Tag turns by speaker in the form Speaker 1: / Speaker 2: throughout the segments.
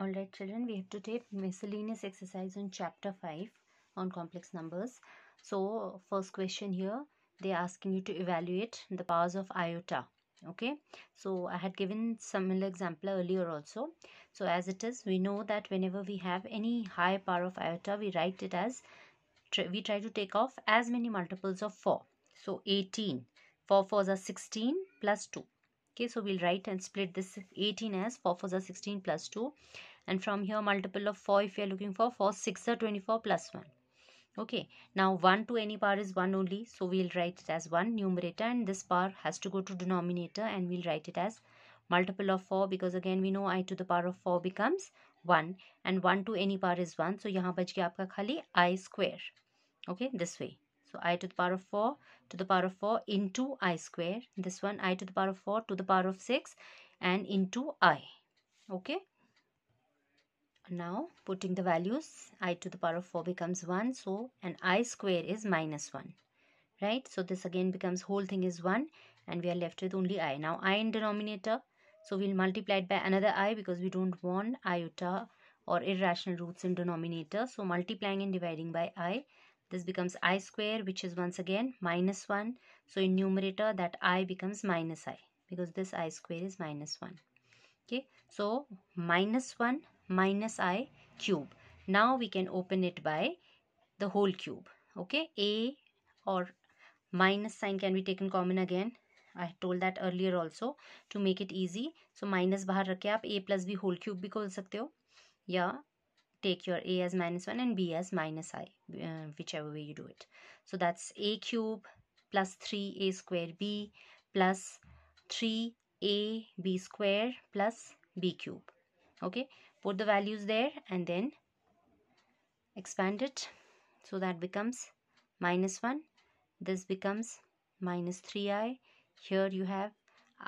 Speaker 1: Alright children, we have to take miscellaneous exercise on chapter 5 on complex numbers. So first question here, they are asking you to evaluate the powers of iota. Okay, so I had given similar example earlier also. So as it is, we know that whenever we have any high power of iota, we write it as, we try to take off as many multiples of 4. So 18, 4 4s are 16 plus 2. Okay, so we'll write and split this 18 as 4 4s are 16 plus 2 and from here multiple of 4 if you are looking for 4 6 are 24 plus 1 okay now 1 to any power is 1 only so we'll write it as 1 numerator and this power has to go to denominator and we'll write it as multiple of 4 because again we know i to the power of 4 becomes 1 and 1 to any power is 1 so yahan bach gaya aapka khali i square okay this way so i to the power of 4 to the power of 4 into i square this one i to the power of 4 to the power of 6 and into i okay now putting the values i to the power of 4 becomes 1 so and i square is minus 1 right so this again becomes whole thing is 1 and we are left with only i now i in denominator so we'll multiply it by another i because we don't want iota or irrational roots in denominator so multiplying and dividing by i this becomes i square which is once again minus 1 so in numerator that i becomes minus i because this i square is minus 1 okay so minus 1 minus i cube. Now we can open it by the whole cube. Okay, a or minus sign can be taken common again. I told that earlier also to make it easy. So minus बाहर रखे आप a plus b whole cube भी khol sakte ho या take your a as minus 1 and b as minus i uh, whichever way you do it. So that's a cube plus 3a square b plus 3ab square plus b cube. Okay put the values there and then expand it so that becomes minus 1 this becomes minus 3i here you have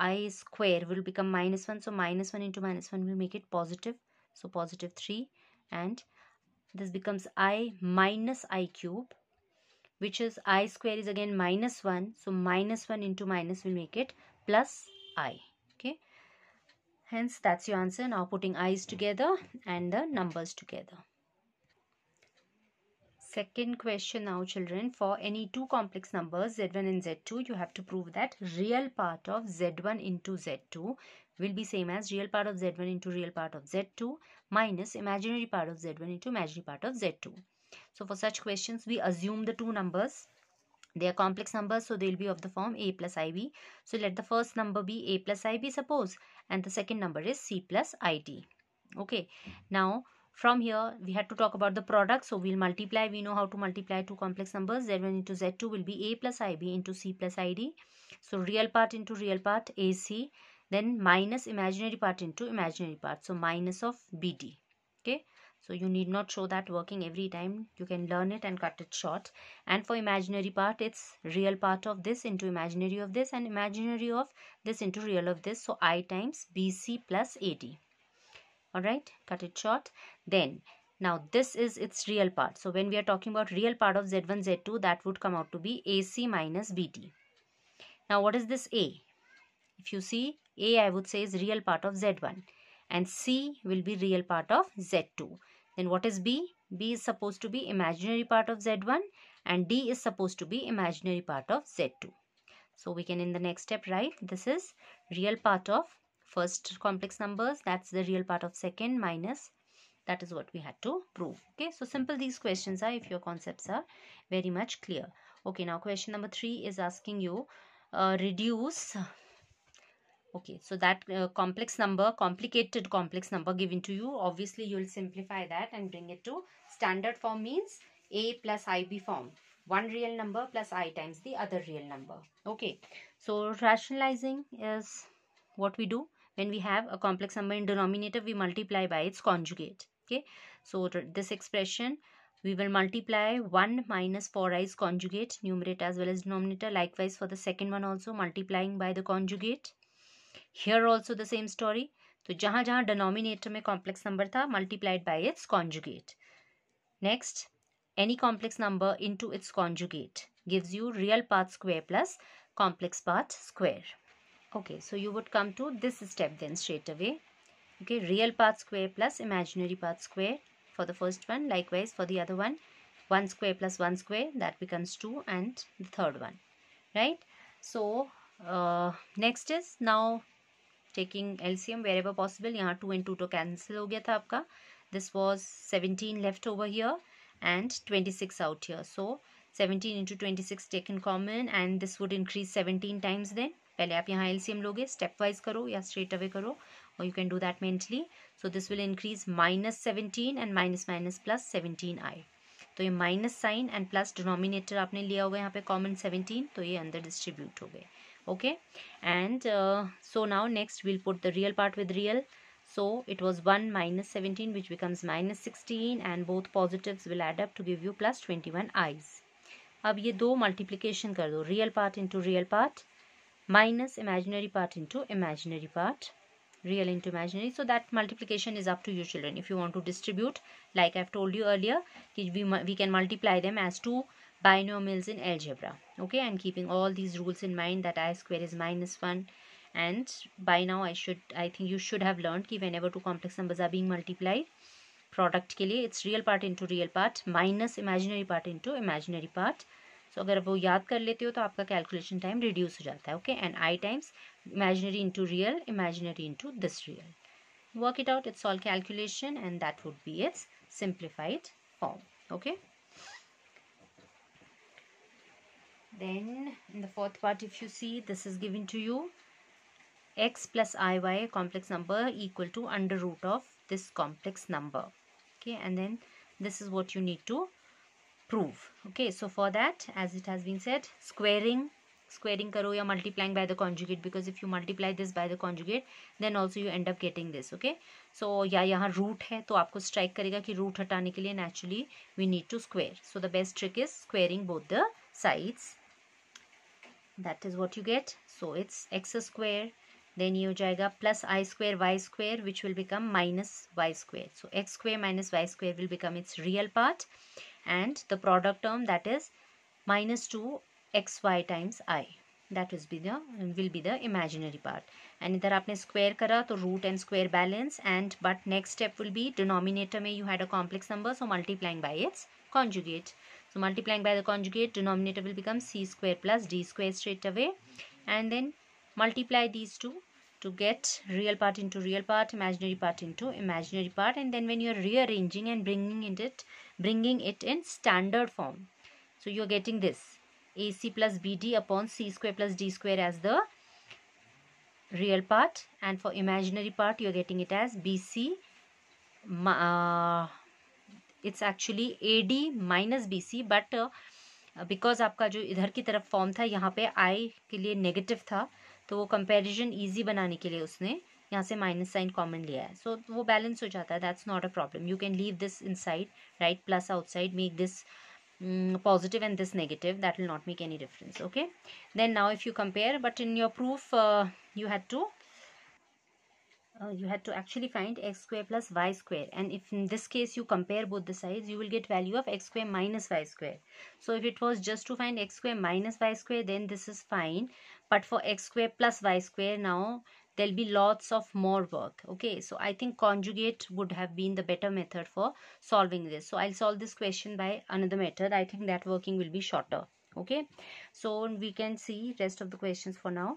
Speaker 1: i square will become minus 1 so minus 1 into minus 1 will make it positive so positive 3 and this becomes i minus i cube which is i square is again minus 1 so minus 1 into minus will make it plus i hence that's your answer now putting i's together and the numbers together second question now children for any two complex numbers z1 and z2 you have to prove that real part of z1 into z2 will be same as real part of z1 into real part of z2 minus imaginary part of z1 into imaginary part of z2 so for such questions we assume the two numbers they are complex numbers so they will be of the form a plus ib. So let the first number be a plus ib suppose and the second number is c plus id. Okay. Now from here we had to talk about the product so we'll multiply we know how to multiply two complex numbers z1 into z2 will be a plus ib into c plus id so real part into real part ac then minus imaginary part into imaginary part so minus of bd okay so you need not show that working every time. You can learn it and cut it short. And for imaginary part, it's real part of this into imaginary of this and imaginary of this into real of this. So I times BC plus AD. Alright, cut it short. Then, now this is its real part. So when we are talking about real part of Z1, Z2, that would come out to be AC minus BT. Now what is this A? If you see, A I would say is real part of Z1 and C will be real part of Z2. Then what is B? B is supposed to be imaginary part of Z1 and D is supposed to be imaginary part of Z2. So we can in the next step write this is real part of first complex numbers that's the real part of second minus that is what we had to prove okay so simple these questions are if your concepts are very much clear okay now question number three is asking you uh, reduce okay so that uh, complex number complicated complex number given to you obviously you will simplify that and bring it to standard form means a plus ib form one real number plus i times the other real number okay so rationalizing is what we do when we have a complex number in denominator we multiply by its conjugate okay so this expression we will multiply 1 minus 4i's conjugate numerator as well as denominator likewise for the second one also multiplying by the conjugate here also the same story. So, जहाँ जहाँ denominator में complex number था multiplied by its conjugate. Next, any complex number into its conjugate gives you real part square plus complex part square okay so you would come to this step then straight away okay real part square plus imaginary part square for the first one likewise for the other one 1 square plus 1 square that becomes 2 and the third one right so next is now taking taking wherever possible यहाँ two and two तो cancel हो गया था आपका this was seventeen left over six out 26 so seventeen into twenty six take in common and this would increase seventeen times then पहले आप यहाँ LCM लोगे स्टेप वाइज करो या स्ट्रेट अवे करो और you can do that mentally so this will increase minus seventeen and minus minus plus seventeen आए तो ये minus sign and plus denominator आपने लिया होगा यहाँ पे कॉमन सेवनटीन तो ये अंदर डिस्ट्रीब्यूट हो गए okay and uh, so now next we'll put the real part with real so it was 1 minus 17 which becomes minus 16 and both positives will add up to give you plus 21 i's अब ये do multiplication कर real part into real part minus imaginary part into imaginary part real into imaginary so that multiplication is up to you children if you want to distribute like I've told you earlier we, we can multiply them as 2 binomials in algebra okay and keeping all these rules in mind that i square is minus 1 and by now i should i think you should have learned that whenever two complex numbers are being multiplied product ke liye it's real part into real part minus imaginary part into imaginary part so, अगर you याद कर लेते हो तो आपका calculation Okay, and i times imaginary into real, imaginary into this real. Work it out. It's all calculation, and that would be its simplified form. Okay. then in the fourth part if you see this is given to you x plus iy complex number equal to under root of this complex number okay and then this is what you need to prove okay so for that as it has been said squaring squaring karo ya multiplying by the conjugate because if you multiply this by the conjugate then also you end up getting this okay so या yahan root hai to aapko strike karega ki root hatane ke liye naturally we need to square so the best trick is squaring both the sides that is what you get so it's x square then you हो जाएगा plus i square y square which will become minus y square so x square minus y square will become its real part and the product term that is minus 2 xy times i that is be the will be the imaginary part and इधर आपने square kara to root and square balance and but next step will be denominator may you had a complex number so multiplying by its conjugate so multiplying by the conjugate denominator will become c square plus d square straight away and then multiply these two to get real part into real part imaginary part into imaginary part and then when you are rearranging and bringing it bringing it in standard form so you are getting this ac plus bd upon c square plus d square as the real part and for imaginary part you are getting it as bc uh, it's actually A D minus B C but because आपका जो इधर की तरफ form था यहाँ पे आई के लिए नेगेटिव था तो वो कंपेरिजन ईजी बनाने के लिए उसने यहाँ से माइनस साइन कॉमन लिया है सो so, वो बैलेंस हो जाता है that's not a problem you can leave this inside right plus outside make this positive and this negative that will not make any difference okay then now if you compare but in your proof you had to Uh, you had to actually find x square plus y square and if in this case you compare both the sides you will get value of x square minus y square so if it was just to find x square minus y square then this is fine but for x square plus y square now there'll be lots of more work okay so i think conjugate would have been the better method for solving this so i'll solve this question by another method i think that working will be shorter okay so we can see rest of the questions for now